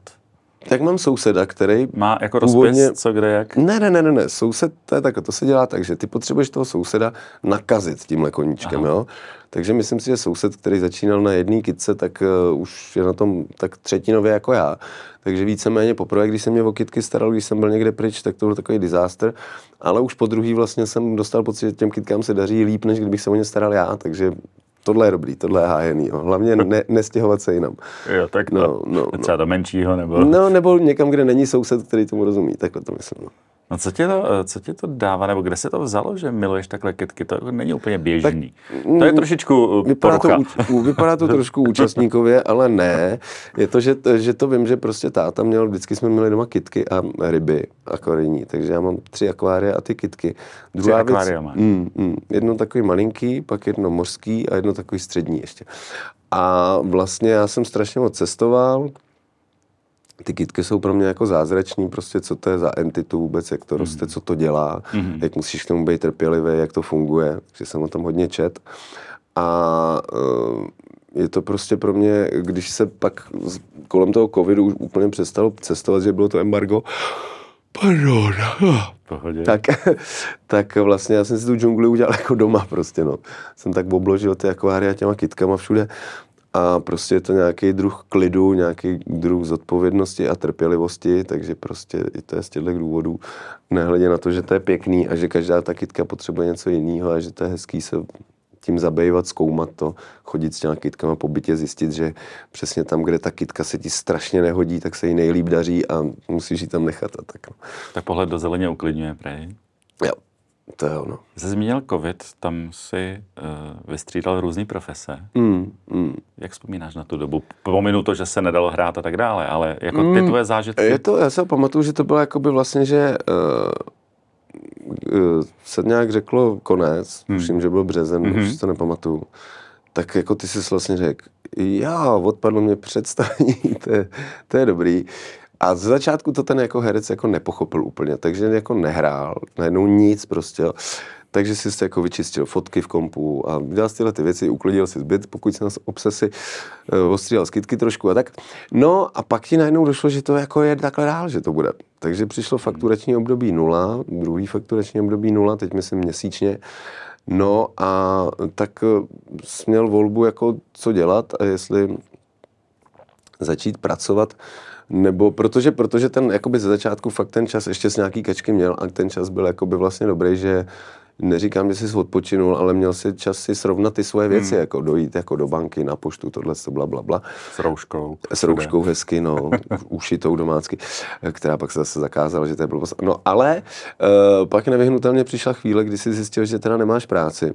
S2: tak mám souseda, který má jako rozpis, původně... co kde jak? Ne, ne, ne, ne, ne, soused, to je tak, to se dělá tak, že ty potřebuješ toho souseda nakazit tímhle koníčkem, Aha. jo. Takže myslím si, že soused, který začínal na jedné kitce, tak uh, už je na tom tak třetinově jako já. Takže víceméně poprvé, když jsem mě o kitky staral, když jsem byl někde pryč, tak to byl takový disaster. Ale už po druhý vlastně jsem dostal pocit, že těm kitkám se daří líp, než kdybych se o ně staral já. Takže tohle je dobrý, tohle je hájený. Jo. Hlavně ne, nestěhovat se jinam. Jo, tak no, no, no.
S1: třeba do menšího nebo... No,
S2: nebo někam, kde není soused, který tomu rozumí, takhle to myslím. No.
S1: No co ti, to, co ti to dává, nebo kde se to vzalo, že miluješ takhle kytky? To není úplně běžný. Tak, to je mm,
S2: trošičku uh, vypadá to, vypadá to trošku účastníkově, ale ne. Je to, že, že to vím, že prostě táta měl, vždycky jsme měli doma kytky a ryby a takže já mám tři akvária a ty kytky. Druhá tři akvária máš. Mm, mm, jedno takový malinký, pak jedno mořský a jedno takový střední ještě. A vlastně já jsem strašně moc cestoval, ty kytky jsou pro mě jako zázrační, prostě co to je za entitu vůbec, jak to mm. roste, mhm. co to dělá, mm. jak musíš k tomu být trpělivý, jak to funguje, že jsem o tom hodně čet. A eh, je to prostě pro mě, když se pak kolem toho covidu už úplně přestalo cestovat, že bylo to embargo, pardon, tak, [laughs] tak vlastně já jsem si tu džungli udělal [laughs] jako doma prostě, no. Jsem tak obložil ty akvária těma kitkama všude, a prostě je to nějaký druh klidu, nějaký druh zodpovědnosti a trpělivosti, takže prostě i to je z těchto důvodů, nehledě na to, že to je pěkný a že každá ta kytka potřebuje něco jiného a že to je hezký se tím zabývat, zkoumat to, chodit s těma kytkama po bytě, zjistit, že přesně tam, kde ta kytka se ti strašně nehodí, tak se jí nejlíp daří a musíš ji tam nechat a tak.
S1: Tak pohled do zeleně uklidňuje, prej. Jo. To je ono. Jsi zmínil covid, tam si uh, vystřídal různé profese. Mm, mm. Jak vzpomínáš na tu dobu? Pominu to, že se nedalo hrát a tak dále, ale jako mm, ty tvoje zážitky... Je to,
S2: já se pamatuju, že to bylo jakoby vlastně, že uh, uh, se nějak řeklo konec, mm. tuším, že byl březen, mm-hmm. už si to nepamatuju, tak jako ty jsi vlastně řekl, já, odpadlo mě představení, [laughs] to je, to je dobrý. A z začátku to ten jako herec jako nepochopil úplně, takže jako nehrál, najednou nic prostě. Takže si si jako vyčistil fotky v kompu a dělal tyhle ty věci, uklidil si zbyt, pokud se nás obsesy eh, ostříhal skytky trošku a tak. No a pak ti najednou došlo, že to jako je takhle dál, že to bude. Takže přišlo hmm. fakturační období nula, druhý fakturační období nula, teď myslím měsíčně. No a tak eh, směl měl volbu, jako co dělat a jestli začít pracovat nebo protože, protože ten, jakoby ze začátku fakt ten čas ještě s nějaký kačky měl a ten čas byl jakoby vlastně dobrý, že neříkám, že jsi odpočinul, ale měl si čas si srovnat ty svoje věci, hmm. jako dojít jako do banky, na poštu, tohle, to bla, bla, bla. S rouškou. S rouškou ne. hezky, no, [laughs] ušitou domácky, která pak se zase zakázala, že to je blbost. No ale uh, pak nevyhnutelně přišla chvíle, kdy jsi zjistil, že teda nemáš práci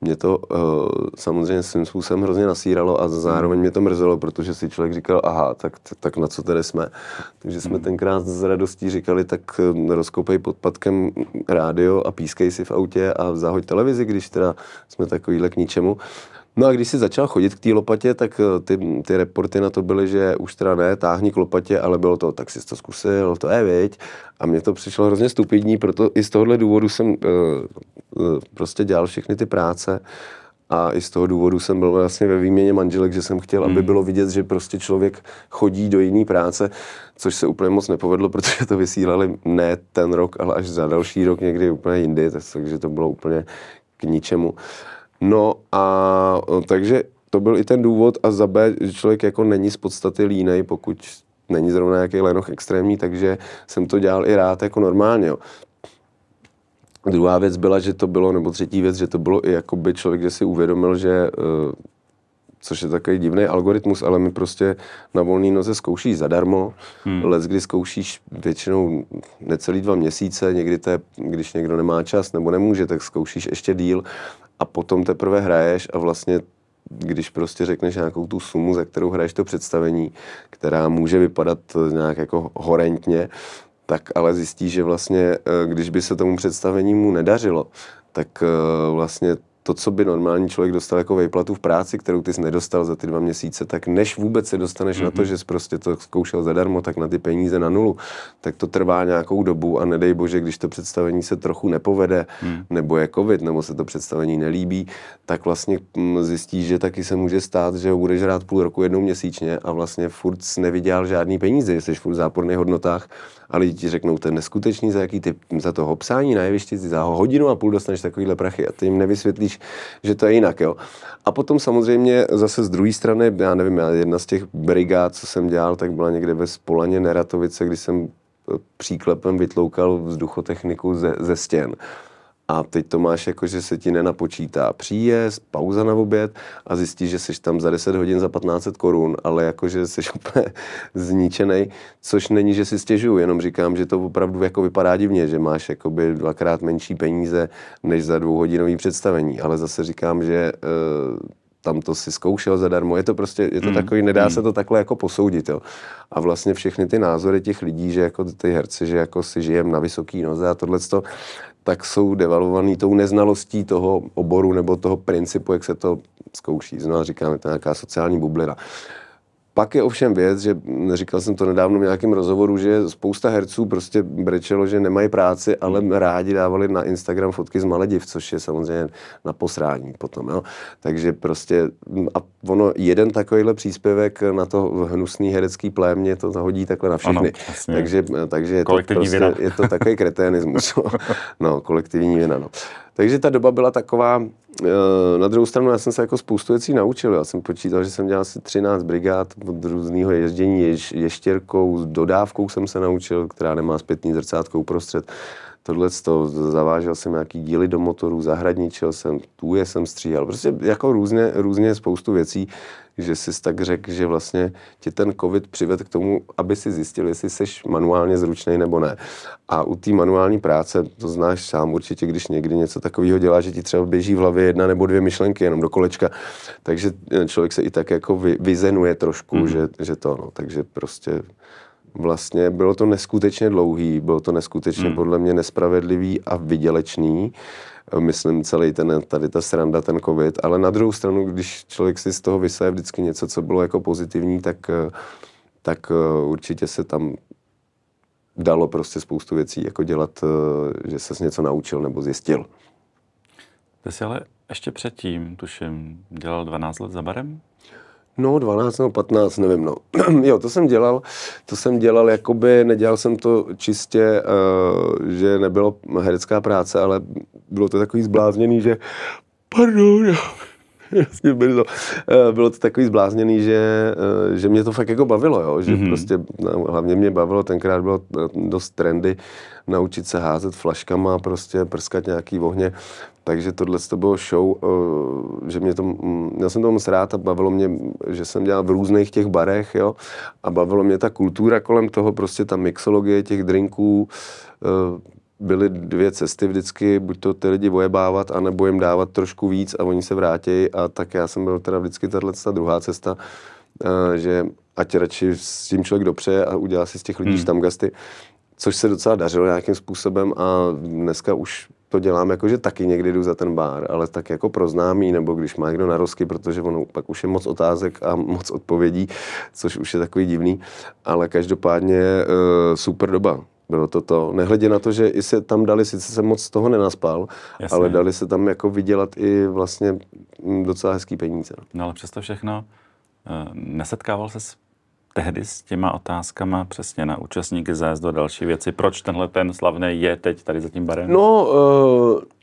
S2: mě to uh, samozřejmě svým způsobem hrozně nasíralo a zároveň mě to mrzelo, protože si člověk říkal, aha, tak, tak na co tedy jsme. Takže jsme hmm. tenkrát s radostí říkali, tak eh, rozkopej pod patkem rádio a pískej si v autě a zahoď televizi, když teda jsme takovýhle k ničemu. Uh, No a když jsi začal chodit k té lopatě, tak eh, ty, ty reporty na to byly, že už teda ne, táhni k lopatě, ale bylo to, tak jsi to zkusil, to je, viď. A mně to přišlo hrozně stupidní, proto i z tohohle důvodu jsem uh, uh, prostě dělal všechny ty práce. A i z toho důvodu jsem byl vlastně ve výměně manželek, že jsem chtěl, aby hmm. bylo vidět, že prostě člověk chodí do jiné práce, což se úplně moc nepovedlo, [laughs] protože to vysílali ne ten rok, ale až za další rok někdy úplně jindy, takže to bylo úplně k ničemu. Uh, No a takže to byl i ten důvod a za B, že člověk jako není z podstaty línej, pokud není zrovna nějaký lenoch extrémní, takže jsem to dělal i rád jako normálně. Jo. Druhá věc byla, že to bylo, nebo třetí věc, že to bylo i jako by člověk, že si uvědomil, že e, což je takový divný algoritmus, ale my prostě na volné noze zkoušíš zadarmo, hmm. les, kdy zkoušíš většinou necelý dva měsíce, někdy to je, když někdo nemá čas nebo nemůže, tak zkoušíš ještě díl a potom teprve hraješ a vlastně když prostě řekneš nějakou tu sumu, za kterou hraješ to představení, která může vypadat nějak jako horentně, tak ale zjistíš, že vlastně, eh, když by se tomu představení mu nedařilo, tak eh, vlastně to, co by normální člověk dostal jako vejplatu v práci, kterou ty jsi nedostal za ty dva měsíce, tak než vůbec se dostaneš mm-hmm. na to, mhm. že jsi prostě to zkoušel zadarmo, tak na ty peníze na nulu, tak to trvá nějakou dobu a nedej bože, když to představení se trochu nepovede, mm. nebo je covid, nebo se to představení nelíbí, tak vlastně mm, zjistíš, že taky se může stát, že ho budeš hrát půl roku jednou měsíčně a vlastně furt nevydělal žádný peníze, jsi furt v záporných hodnotách a lidi ti řeknou, to je neskutečný, za jaký ty za toho psání na jevišti za hodinu a půl dostaneš takovýhle prachy a ty jim nevysvětlíš, že to je jinak. Jo? A potom samozřejmě zase z druhé strany, já nevím, jedna z těch brigád, co jsem dělal, tak byla někde ve Spolaně Neratovice, kdy jsem e, příklepem vytloukal vzduchotechniku ze, ze stěn a teď to máš jako, že se ti nenapočítá příjezd, pauza na oběd a zjistíš, že jsi tam za 10 hodin za 1500 korun, ale jakože jsi [laughs] úplně zničený, což není, že si stěžuju, jenom říkám, že to opravdu jako vypadá divně, že máš jakoby dvakrát menší peníze než za dvouhodinový představení, ale zase říkám, že e, tam to si zkoušel zadarmo, je to prostě, je to mm. takový, nedá mm. se to takhle jako posoudit, jo. A vlastně všechny ty názory těch lidí, že jako ty herci, že jako si žijem na vysoký noze a tohle tak jsou devalovaný tou neznalostí toho oboru nebo toho principu, jak se to zkouší. Znovu říkáme, to je nějaká sociální bublina. Pak je ovšem věc, že říkal jsem to nedávno v nějakém rozhovoru, že spousta herců prostě brečelo, že nemají práci, ale hmm. rádi dávali na Instagram fotky z Malediv, což je samozřejmě na posrání potom. Jo. Takže prostě a ono, jeden takovýhle příspěvek na to hnusný herecký plémě to zahodí takhle na všechny. Ano, takže, takže je, to prostě, je to takový [laughs] kreténismus. No. no, kolektivní vina. No. Takže ta doba byla taková, eh, na druhou stranu já jsem se jako spoustu věcí naučil. Já jsem počítal, že jsem dělal asi 13 brigád od různého ježdění jež, ještěrkou, s dodávkou jsem se naučil, která nemá zpětný zrcátko uprostřed. Tohle to zavážel jsem nějaký díly do motorů, zahradničil jsem, tuje jsem stříhal. Prostě jako různě, různě spoustu věcí, že jsi tak řekl, že vlastně tě ten covid přived k tomu, aby si zjistil, jestli jsi manuálně zručný nebo ne. A u té manuální práce, to znáš sám určitě, když někdy něco takového dělá, že ti třeba běží v hlavě jedna nebo dvě myšlenky jenom do kolečka, takže eh, člověk se i tak jako vy, vyzenuje trošku, mm-hmm. že, že to, no, takže prostě vlastně bylo to neskutečně dlouhý, bylo to neskutečně mm. podle mě nespravedlivý a vydělečný myslím, celý ten, tady ta sranda, ten covid, ale na druhou stranu, když člověk si z toho vysaje vždycky něco, co bylo jako pozitivní, tak, eh, tak eh, určitě se tam dalo prostě spoustu věcí jako dělat, eh, že se něco naučil nebo zjistil.
S1: Ty jsi ale ještě předtím, tuším, dělal 12 let za barem?
S2: No, 12 nebo 15, nevím, no. [clears throat] jo, to jsem dělal, to jsem dělal, jakoby, nedělal jsem to čistě, uh, že nebylo herecká práce, ale bylo to takový zblázněný, že pardon, [laughs] bylo, eh, bylo to takový zblázněný, že, eh, že mě to fakt jako bavilo, jo? že mm-hmm. prostě no, hlavně mě bavilo, tenkrát bylo eh, dost trendy naučit se házet flaškama, prostě prskat nějaký ohně, takže tohle to bylo show, že mě to, já mm, jsem to moc rád a bavilo mě, že jsem dělal v různých těch barech, jo, a bavilo mě ta kultura kolem toho, prostě ta mixologie těch drinků, byly dvě cesty vždycky, buď to ty lidi vojebávat, anebo jim dávat trošku víc a oni se vrátí. A tak já jsem byl teda vždycky tahle ta druhá cesta, eh, že ať radši s tím člověk dopře a udělá si z těch lidí hmm. gasty, což se docela dařilo nějakým způsobem a dneska už to dělám jako, že taky někdy jdu za ten bar, ale tak jako pro známý, nebo když má někdo narozky, protože ono pak už je moc otázek a moc odpovědí, což už je takový divný, ale každopádně e, super doba. Bylo to to. Nehledě na to, že i se tam dali, sice se moc z toho nenaspal, Jasně. ale dali se tam jako vydělat i vlastně mm, docela hezký peníze.
S1: No ale přesto všechno, eh, nesetkával se s tehdy s těma otázkama přesně na účastníky zájezdu a další věci. Proč tenhle ten slavný je teď tady za tím barem? No,
S2: eh,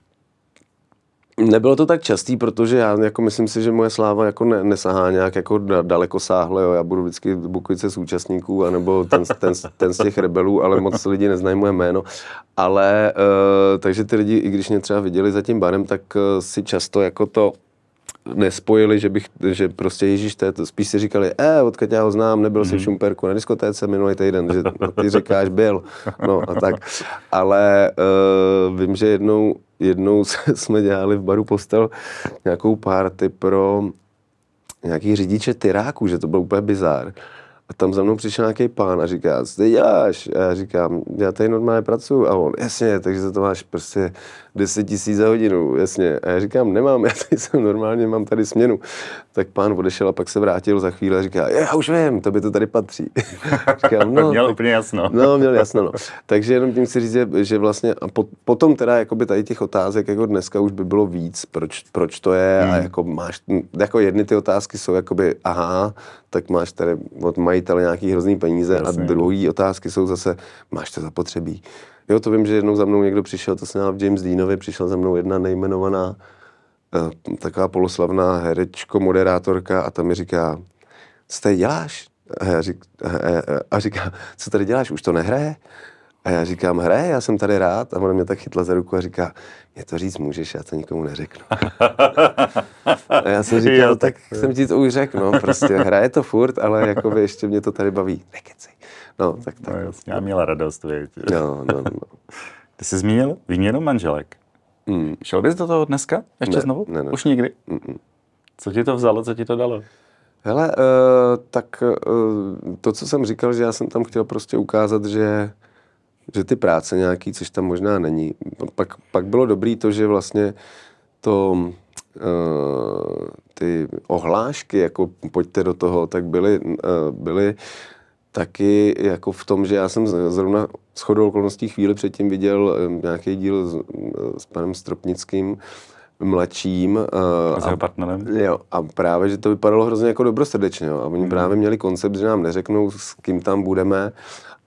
S2: Nebylo to tak častý, protože já jako myslím si, že moje sláva jako ne, nesahá nějak jako daleko sáhle. Jo. Já budu vždycky bukovice účastníků, anebo ten, ten, ten z těch rebelů, ale moc lidi neznají moje jméno. Ale e, takže ty lidi, i když mě třeba viděli za tím barem, tak e, si často jako to nespojili, že bych, že prostě Ježíš, to je to, spíš si říkali, e, odkud já ho znám, nebyl jsi v mhm. Šumperku na diskotéce minulý týden, že ty říkáš, byl, no a tak. Ale e, vím, že jednou jednou [laughs] jsme dělali v baru postel nějakou party pro nějaký řidiče tyráků, že to byl úplně bizár. A tam za mnou přišel nějaký pán a říká, co ty děláš? A já říkám, já tady normálně pracuji. A on, jasně, takže za to máš prostě 10 tisíc za hodinu, jasně. A já říkám, nemám, já tady jsem normálně, mám tady směnu. Tak pán odešel a pak se vrátil za chvíli a říká, já už vím, to by to tady patří. [laughs] říkám, no, měl úplně jasno. no, měl jasno, no. Takže jenom tím chci říct, že, že vlastně, a po, potom teda jakoby tady těch otázek jako dneska už by bylo víc, proč, proč to je hmm. a jako máš, jako jedny ty otázky jsou jakoby, aha, tak máš tady od majitele nějaký hrozný peníze Jasně. a druhý otázky jsou zase, máš to zapotřebí Jo, to vím, že jednou za mnou někdo přišel, to se měla v James Deanovi, přišla za mnou jedna nejmenovaná eh, taková poloslavná herečko, moderátorka a tam mi říká, co tady děláš? A, já řík, a říká, co tady děláš, už to nehraje? A já říkám, hraje, já jsem tady rád. A ona mě tak chytla za ruku a říká, mě to říct můžeš, já to nikomu neřeknu. a já jsem říkal, jo, no, tak, tak jsem ti to už řekl, no, prostě hraje to furt, ale jakoby ještě mě to tady baví. Nekecej. No, tak, tak. No, jasně, já měla radost, věď. No, no, no. [laughs] Ty jsi zmínil výměnu manželek. Mm. Šel bys do toho dneska? Ještě ne, znovu? Ne, ne. Už nikdy? Mm-mm.
S1: Co ti to vzalo, co ti to dalo?
S2: Hele, uh, tak uh, to, co jsem říkal, že já jsem tam chtěl prostě ukázat, že že ty práce nějaký, což tam možná není. No, pak, pak bylo dobrý to, že vlastně to, uh, ty ohlášky, jako pojďte do toho, tak byly, uh, byly taky jako v tom, že já jsem zrovna shodou okolností chvíli předtím viděl nějaký díl s, s panem Stropnickým, mladším. Eh, a s jeho partnerem? Jo, a právě, že to vypadalo hrozně jako dobrosrdečně. Jo. A oni hmm. právě měli koncept, že nám neřeknou, s kým tam budeme,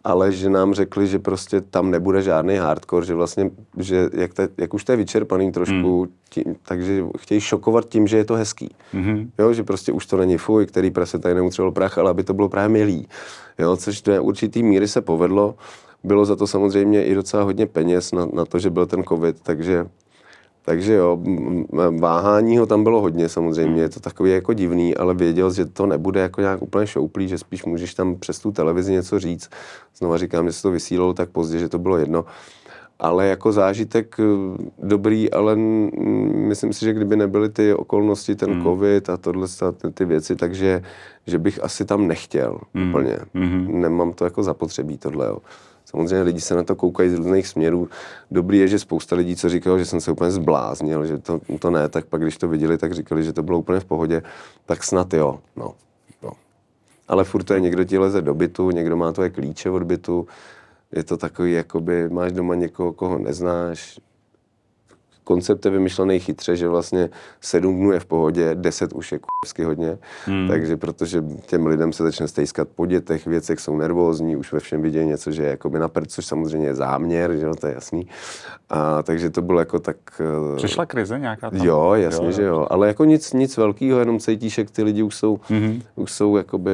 S2: ale že nám řekli, že prostě tam nebude žádný hardcore, že vlastně, že jak, te, jak už to je vyčerpaný trošku, mm. tím, takže chtějí šokovat tím, že je to hezký. Mm-hmm. Jo, že prostě už to není fuj, který prase tady neutřel prach, ale aby to bylo právě milý. Jo, což do určitý míry se povedlo. Bylo za to samozřejmě i docela hodně peněz na, na to, že byl ten covid, takže takže jo, váhání ho tam bylo hodně samozřejmě, hmm. je to takový jako divný, ale věděl, že to nebude jako nějak úplně šouplý, že spíš můžeš tam přes tu televizi něco říct. Znova říkám, že se to vysílalo tak pozdě, že to bylo jedno. Ale jako zážitek eh, dobrý, ale myslím si, že kdyby nebyly ty okolnosti, ten mm. covid a tohle, ty věci, takže že bych asi tam nechtěl mm. úplně. Mm-hmm. Nemám to jako zapotřebí tohle. Jo. Samozřejmě lidi se na to koukají z různých směrů. Dobrý je, že spousta lidí, co říkalo, že jsem se úplně zbláznil, že to, to ne, tak pak když to viděli, tak říkali, že to bylo úplně v pohodě, tak snad jo, no. no. Ale furt to je, někdo ti leze do bytu, někdo má tvoje klíče od bytu, je to takový, jakoby máš doma někoho, koho neznáš, koncept je vymyšlený chytře, že vlastně sedm dnů je v pohodě, deset už je k***sky hodně, hmm. takže protože těm lidem se začne stejskat po dětech, věcech, jsou nervózní, už ve všem vidějí něco, že je jakoby na prd, což samozřejmě je záměr, že jo, to je jasný. A, takže to bylo jako tak... Eh, Přišla
S1: krize nějaká tam? Jo, jasně, jo, že
S2: jo. Ale jako nic, nic velkého, jenom cítíš, jak ty lidi už jsou, hmm už jsou jakoby,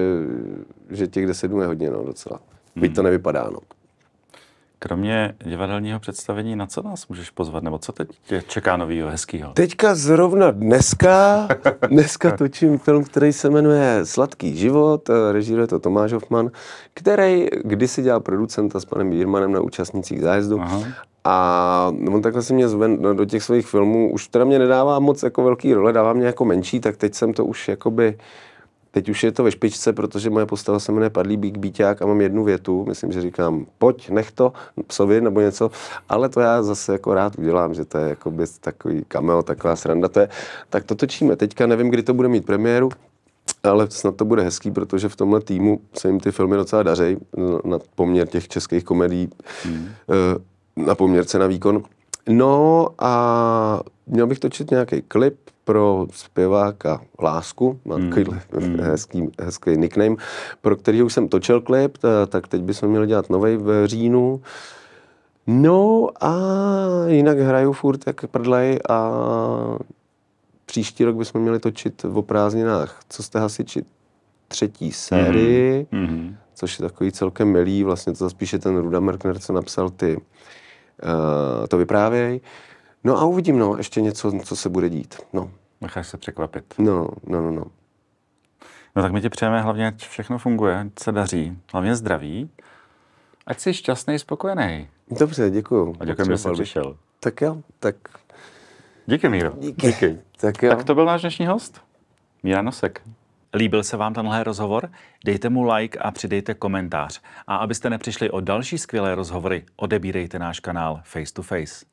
S2: že těch deset dnů je hodně, no, docela. hmm Byť to mhm. nevypadá, no.
S1: Kromě divadelního představení, na co nás můžeš pozvat? Nebo co teď tě čeká novýho, hezkýho?
S2: Teďka zrovna dneska, [laughs] dneska točím film, který se jmenuje Sladký život, eh, režíruje to Tomáš Hoffman, který kdysi dělal producenta s panem Jirmanem na účastnicích zájezdu. Aha. A on takhle si mě zve do těch svých filmů, už teda mě nedává moc jako velký role, dává mě jako menší, tak teď jsem to už jakoby Teď už je to ve špičce, protože moje postava se jmenuje Padlý bík bíťák a mám jednu větu, myslím, že říkám pojď, nech to psovi nebo něco, ale to já zase jako rád udělám, že to je jako by takový cameo, taková sranda, to je, tak to točíme. Teďka nevím, kdy to bude mít premiéru, ale snad to bude hezký, protože v tomhle týmu se jim ty filmy docela dařejí na poměr těch českých komedií, hmm. Eh, na poměrce na výkon. No a měl bych točit nějaký klip, pro zpěváka Lásku, má hmm. takový hmm. hezký, hezký nickname, pro který už jsem točil klip, tak teď bychom měli dělat nový v říjnu. No a jinak hraju furt jak prdlej a příští rok bychom měli točit v prázdninách, co jste hasiči, třetí sérii, mm-hmm. což je takový celkem milý, vlastně to zaspíše ten Ruda Merkner, co napsal ty, uh, to vyprávěj. Uh, No a uvidím, no, ještě něco, co se bude dít, no. Necháš se překvapit. No, no, no, no.
S1: No tak my ti přejeme hlavně, ať všechno funguje, ať se daří, hlavně zdraví, ať jsi šťastný, spokojený.
S2: Dobře, děkuju. A děkuji, že jsi přišel. Tak jo, tak... Díky, Míro. Díky. Díky. [laughs] Tak, jo.
S1: tak to byl náš dnešní host, Míra Nosek. Líbil se vám tenhle rozhovor? Dejte mu like a přidejte komentář. A abyste nepřišli o další skvělé rozhovory, odebírejte náš kanál Face to Face.